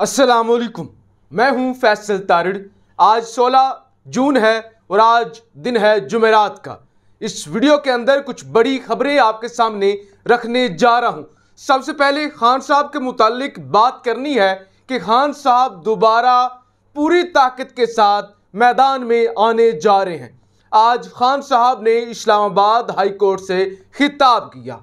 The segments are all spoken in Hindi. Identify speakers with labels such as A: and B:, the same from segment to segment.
A: वालेकुम मैं हूं फैसल तारिड आज 16 जून है और आज दिन है जुमेरात का इस वीडियो के अंदर कुछ बड़ी खबरें आपके सामने रखने जा रहा हूं सबसे पहले खान साहब के मुतालिक बात करनी है कि खान साहब दोबारा पूरी ताकत के साथ मैदान में आने जा रहे हैं आज खान साहब ने इस्लामाबाद हाई कोर्ट से खिताब किया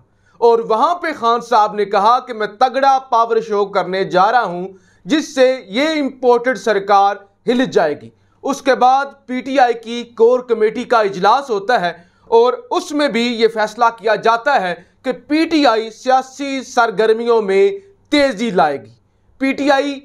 A: और वहां पे खान साहब ने कहा कि मैं तगड़ा पावर शो करने जा रहा हूँ जिससे ये इम्पोर्टेड सरकार हिल जाएगी उसके बाद पीटीआई की कोर कमेटी का इजलास होता है और उसमें भी ये फैसला किया जाता है कि पीटीआई सियासी सरगर्मियों में तेज़ी लाएगी पीटीआई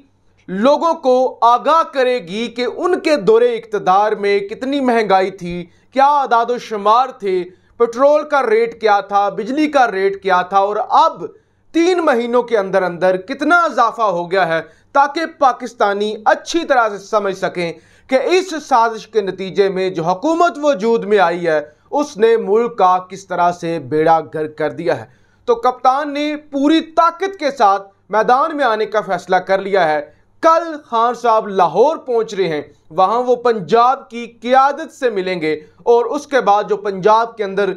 A: लोगों को आगाह करेगी कि उनके दौरे इकतदार में कितनी महंगाई थी क्या आदाद शुमार थे पेट्रोल का रेट क्या था बिजली का रेट क्या था और अब तीन महीनों के अंदर अंदर कितना इजाफा हो गया है ताकि पाकिस्तानी अच्छी तरह से समझ सकें कि इस साजिश के नतीजे में जो हुकूमत वजूद में आई है उसने मुल्क का किस तरह से बेड़ा गर्क कर दिया है तो कप्तान ने पूरी ताकत के साथ मैदान में आने का फैसला कर लिया है कल खान साहब लाहौर पहुंच रहे हैं वहां वो पंजाब की क्यादत से मिलेंगे और उसके बाद जो पंजाब के अंदर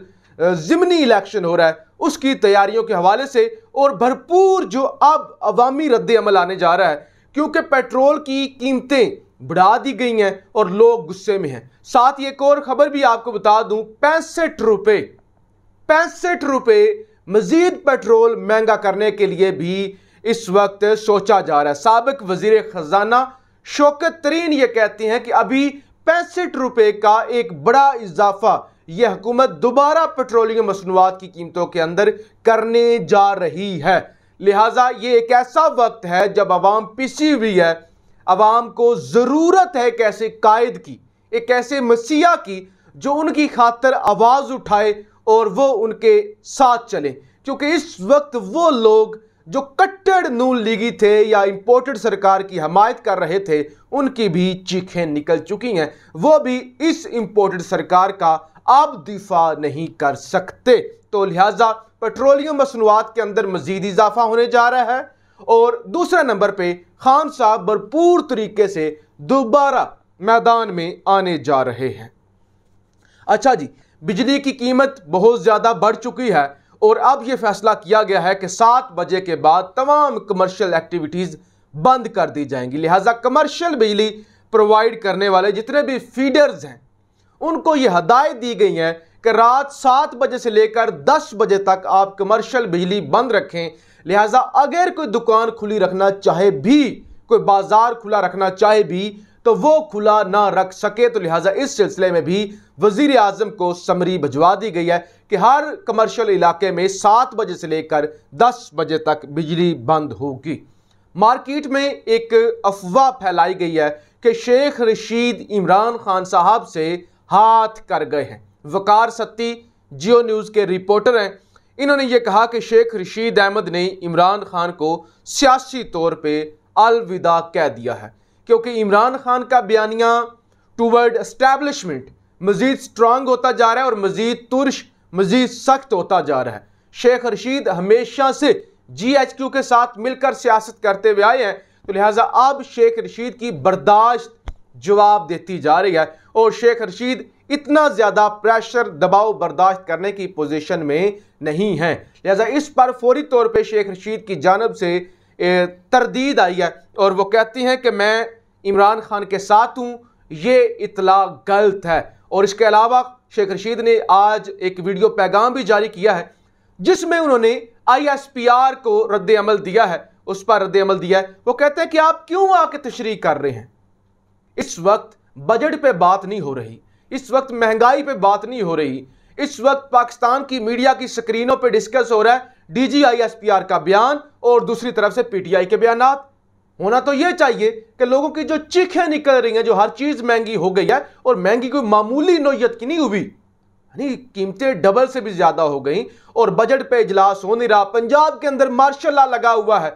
A: जिमनी इलेक्शन हो रहा है उसकी तैयारियों के हवाले से और भरपूर जो अब अवामी रद्द अमल आने जा रहा है क्योंकि पेट्रोल की कीमतें बढ़ा दी गई हैं और लोग गुस्से में हैं साथ ही एक और ख़बर भी आपको बता दूं पैंसठ रुपये पैंसठ रुपये मज़ीद पेट्रोल महंगा करने के लिए भी इस वक्त सोचा जा रहा है सबक वजीर ख़जाना शौकत तरीन ये कहती हैं कि अभी पैंसठ रुपये का एक बड़ा इजाफा ये हुकूमत दोबारा पेट्रोलियम मसनूआत की कीमतों के अंदर करने जा रही है लिहाजा ये एक ऐसा वक्त है जब आवाम पिसी हुई है आवाम को ज़रूरत है एक ऐसे कायद की एक ऐसे मसीहा की जो उनकी खातर आवाज़ उठाए और वो उनके साथ चले क्योंकि इस वक्त वो लोग जो कट्टर नून लीगी थे या इम्पोर्टेड सरकार की हमायत कर रहे थे उनकी भी चीखें निकल चुकी हैं वो भी इस इम्पोर्टेड सरकार का अब दिफा नहीं कर सकते तो लिहाजा पेट्रोलियम मसनवाद के अंदर मज़ीद इजाफा होने जा रहा है और दूसरे नंबर पर खान साहब भरपूर तरीके से दोबारा मैदान में आने जा रहे हैं अच्छा जी बिजली की कीमत बहुत ज़्यादा बढ़ चुकी है और अब ये फैसला किया गया है कि सात बजे के बाद तमाम कमर्शियल एक्टिविटीज़ बंद कर दी जाएंगी लिहाजा कमर्शियल बिजली प्रोवाइड करने वाले जितने भी फीडर्स हैं उनको ये हदायत दी गई हैं कि रात सात बजे से लेकर दस बजे तक आप कमर्शियल बिजली बंद रखें लिहाजा अगर कोई दुकान खुली रखना चाहे भी कोई बाज़ार खुला रखना चाहे भी तो वो खुला ना रख सके तो लिहाजा इस सिलसिले में भी वजीर अजम को समरी भिजवा दी गई है कि हर कमर्शियल इलाके में सात बजे से लेकर दस बजे तक बिजली बंद होगी मार्केट में एक अफवाह फैलाई गई है कि शेख रशीद इमरान खान साहब से हाथ कर गए हैं वकार सत्ती जियो न्यूज़ के रिपोर्टर हैं इन्होंने ये कहा कि शेख रशीद अहमद ने इमरान खान को सियासी तौर पर अलविदा कह दिया है क्योंकि इमरान खान का बयानिया टूवर्ड इस्टेबलिशमेंट मज़ीद स्ट्रांग होता जा रहा है और मज़ीद तुरश मज़ीद सख्त होता जा रहा है शेख रशीद हमेशा से जी एच क्यू के साथ मिलकर सियासत करते हुए आए हैं तो लिहाजा अब शेख रशीद की बर्दाश्त जवाब देती जा रही है और शेख रशीद इतना ज़्यादा प्रेशर दबाव बर्दाश्त करने की पोजीशन में नहीं हैं लिहाजा इस पर फौरी तौर पे शेख रशीद की जानब से तरदीद आई है और वो कहती हैं कि मैं इमरान खान के साथ हूँ ये इतला गलत है और इसके अलावा शेख रशीद ने आज एक वीडियो पैगाम भी जारी किया है जिसमें उन्होंने आई को रद्द अमल दिया है उस पर रद्द अमल दिया है वो कहते हैं कि आप क्यों आके तशरी कर रहे हैं इस वक्त बजट पे बात नहीं हो रही इस वक्त महंगाई पे बात नहीं हो रही इस वक्त पाकिस्तान की मीडिया की स्क्रीनों पे डिस्कस हो रहा है डीजीआईएसपीआर का बयान और दूसरी तरफ से पीटीआई के बयान होना तो यह चाहिए कि लोगों की जो चीखें निकल रही हैं जो हर चीज़ महंगी हो गई है और महंगी कोई मामूली नोयत की नहीं हुई नहीं कीमतें डबल से भी ज़्यादा हो गई और बजट पे इजलास हो नहीं रहा पंजाब के अंदर मार्शल लॉ लगा हुआ है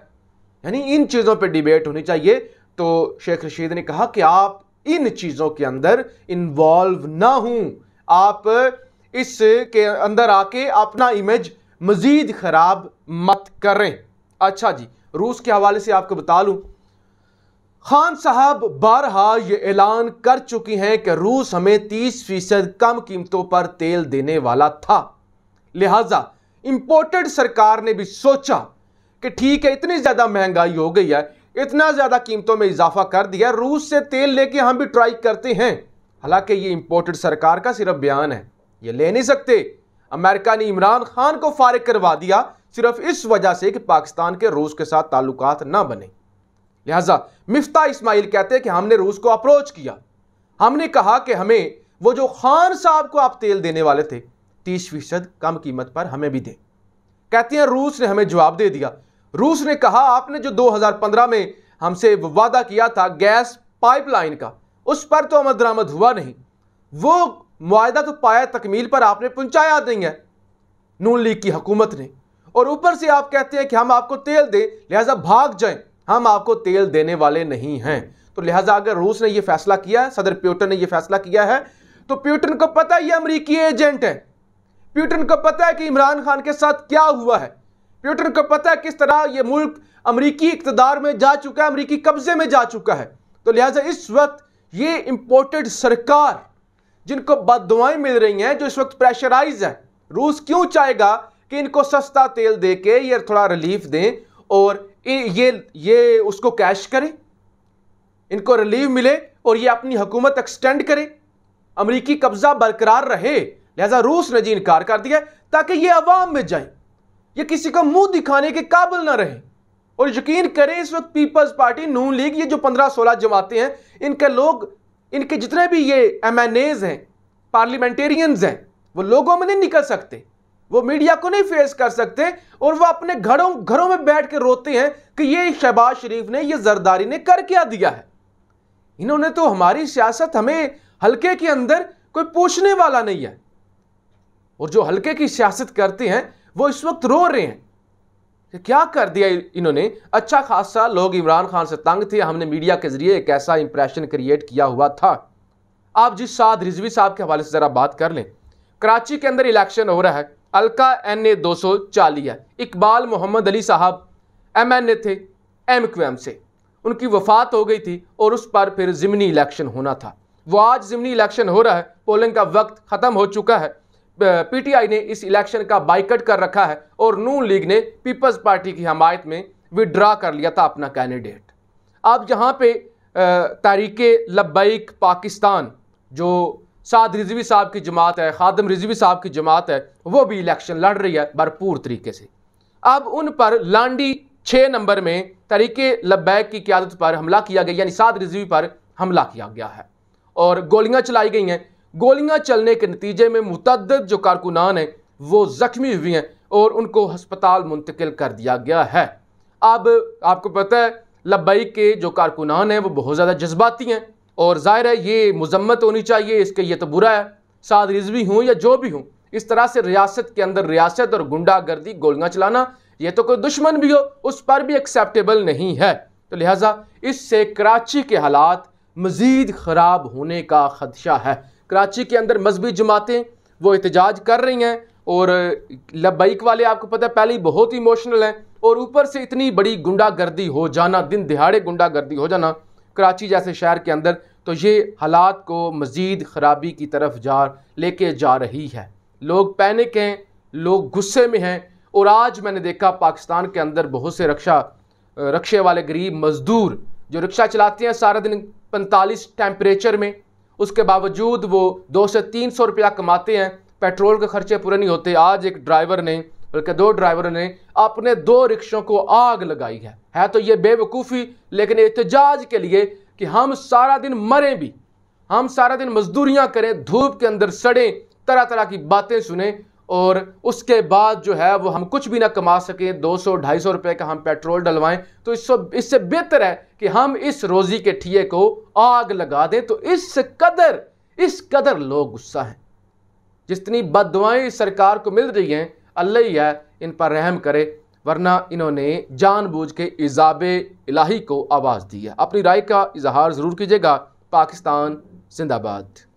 A: यानी इन चीज़ों पे डिबेट होनी चाहिए तो शेख रशीद ने कहा कि आप इन चीज़ों के अंदर इन्वॉल्व ना हूं आप इस के अंदर आके अपना इमेज मज़ीद ख़राब मत करें अच्छा जी रूस के हवाले से आपको बता लूं खान साहब बारहा ये ऐलान कर चुकी हैं कि रूस हमें 30 फीसद कम कीमतों पर तेल देने वाला था लिहाजा इंपोर्टेड सरकार ने भी सोचा कि ठीक है इतनी ज़्यादा महंगाई हो गई है इतना ज़्यादा कीमतों में इजाफा कर दिया रूस से तेल लेके हम भी ट्राई करते हैं हालांकि ये इम्पोर्टेड सरकार का सिर्फ बयान है ये ले नहीं सकते अमेरिका ने इमरान खान को फारिग करवा दिया सिर्फ इस वजह से कि पाकिस्तान के रूस के साथ ताल्लुक ना बने लिहाजा मिफ्ता इस्माइल कहते हैं कि हमने रूस को अप्रोच किया हमने कहा कि हमें वो जो खान साहब को आप तेल देने वाले थे तीस फीसद कम कीमत पर हमें भी दें कहते हैं रूस ने हमें जवाब दे दिया रूस ने कहा आपने जो 2015 में हमसे वादा किया था गैस पाइपलाइन का उस पर तो अमद दरामद हुआ नहीं वो मुआदा तो पाया तकमील पर आपने पहुंचाया नहीं है नून लीग की हुकूमत ने और ऊपर से आप कहते हैं कि हम आपको तेल दें लिहाजा भाग जाए हम आपको तेल देने वाले नहीं हैं तो लिहाजा अगर रूस ने यह फैसला किया सदर प्यूटन ने यह फैसला किया है तो प्यूटन को पता है ये अमरीकी एजेंट है प्यूटन को पता है कि इमरान खान के साथ क्या हुआ है प्यूटन को पता है किस तरह ये मुल्क अमरीकी इकतदार में जा चुका है अमरीकी कब्जे में जा चुका है तो लिहाजा इस वक्त ये इम्पोर्टेड सरकार जिनको दुआएं मिल रही हैं जो इस वक्त प्रेशराइज है रूस क्यों चाहेगा कि इनको सस्ता तेल दे के ये थोड़ा रिलीफ दें और ये ये उसको कैश करें इनको रिलीफ मिले और ये अपनी हुकूमत एक्सटेंड करे अमरीकी कब्जा बरकरार रहे लिहाजा रूस ने जी इनकार कर दिया ताकि ये अवाम में जाएं ये किसी को मुंह दिखाने के काबिल ना रहे और यकीन करें इस वक्त पीपल्स पार्टी नून लीग ये जो पंद्रह सोलह जमाते हैं इनके लोग इनके जितने भी ये एम एन एज हैं पार्लियामेंटेरियंस हैं वो लोगों में नहीं निकल सकते वो मीडिया को नहीं फेस कर सकते और वो अपने घरों घरों में बैठ के रोते हैं कि ये शहबाज शरीफ ने ये जरदारी ने कर क्या दिया है इन्होंने तो हमारी सियासत हमें हल्के के अंदर कोई पूछने वाला नहीं है और जो हल्के की सियासत करते हैं वो इस वक्त रो रहे हैं कि क्या कर दिया इन्होंने अच्छा खासा लोग इमरान खान से तंग थे हमने मीडिया के जरिए एक ऐसा इंप्रेशन क्रिएट किया हुआ था आप जिस साध रिजवी साहब के हवाले से ज़रा बात कर लें कराची के अंदर इलेक्शन हो रहा है अलका एन ए दो सौ चालीस है इकबाल मोहम्मद अली साहब एम एन ए थे एम क्यू एम से उनकी वफात हो गई थी और उस पर फिर जिमनी इलेक्शन होना था वो आज ज़मनी इलेक्शन हो रहा है पोलिंग का वक्त ख़त्म हो चुका है पीटीआई ने इस इलेक्शन का बाइकट कर रखा है और नून लीग ने पीपल्स पार्टी की हमायत में विड्रा कर लिया था अपना कैंडिडेट अब यहाँ पे तारीख लब्बैक पाकिस्तान जो साद रिजवी साहब की जमात है खादम रिजवी साहब की जमात है वो भी इलेक्शन लड़ रही है भरपूर तरीके से अब उन पर लांडी छः नंबर में तरीक लब्बैक की क्यादत पर हमला किया गया यानी साद रिजवी पर हमला किया गया है और गोलियां चलाई गई हैं गोलियां चलने के नतीजे में मुतद जो कारकुनान हैं वो ज़ख्मी हुई हैं और उनको हस्पताल मुंतकिल कर दिया गया है अब आपको पता है लबई के जो कारकुनान हैं वो बहुत ज़्यादा जज्बाती हैं और ज़ाहिर है ये मजम्मत होनी चाहिए इसके ये तो बुरा है साध रिजवी हूँ या जो भी हूँ इस तरह से रियासत के अंदर रियासत और गुंडागर्दी गोलियाँ चलाना ये तो कोई दुश्मन भी हो उस पर भी एक्सेप्टेबल नहीं है तो लिहाजा इससे कराची के हालात मज़ीद ख़राब होने का खदशा है कराची के अंदर मजहबी जमातें वो एहतजाज कर रही हैं और लबाइक वाले आपको पता है पहले ही बहुत ही इमोशनल हैं और ऊपर से इतनी बड़ी गुंडागर्दी हो जाना दिन दिहाड़े गुंडागर्दी हो जाना कराची जैसे शहर के अंदर तो ये हालात को मज़ीद ख़राबी की तरफ जा लेके जा रही है लोग पैनिक हैं लोग गुस्से में हैं और आज मैंने देखा पाकिस्तान के अंदर बहुत से रक्षा रक्षे वाले गरीब मज़दूर जो रिक्शा चलाते हैं सारा दिन पैंतालीस टेम्परेचर में उसके बावजूद वो दो से तीन सौ रुपया कमाते हैं पेट्रोल के खर्चे पूरे नहीं होते आज एक ड्राइवर ने बल्कि दो ड्राइवर ने अपने दो रिक्शों को आग लगाई है है तो ये बेवकूफ़ी लेकिन एहतजाज के लिए कि हम सारा दिन मरें भी हम सारा दिन मजदूरियाँ करें धूप के अंदर सड़ें तरह तरह की बातें सुने और उसके बाद जो है वो हम कुछ भी ना कमा सकें 200 250 रुपए का हम पेट्रोल डलवाएं तो इससे इससे बेहतर है कि हम इस रोज़ी के ठिए को आग लगा दें तो इस कदर इस कदर लोग गुस्सा हैं जितनी बदवाएँ सरकार को मिल रही हैं अल्लाह ही है इन पर रहम करे वरना इन्होंने जानबूझ के इजाब इलाही को आवाज़ दी है अपनी राय का इजहार ज़रूर कीजिएगा पाकिस्तान जिंदाबाद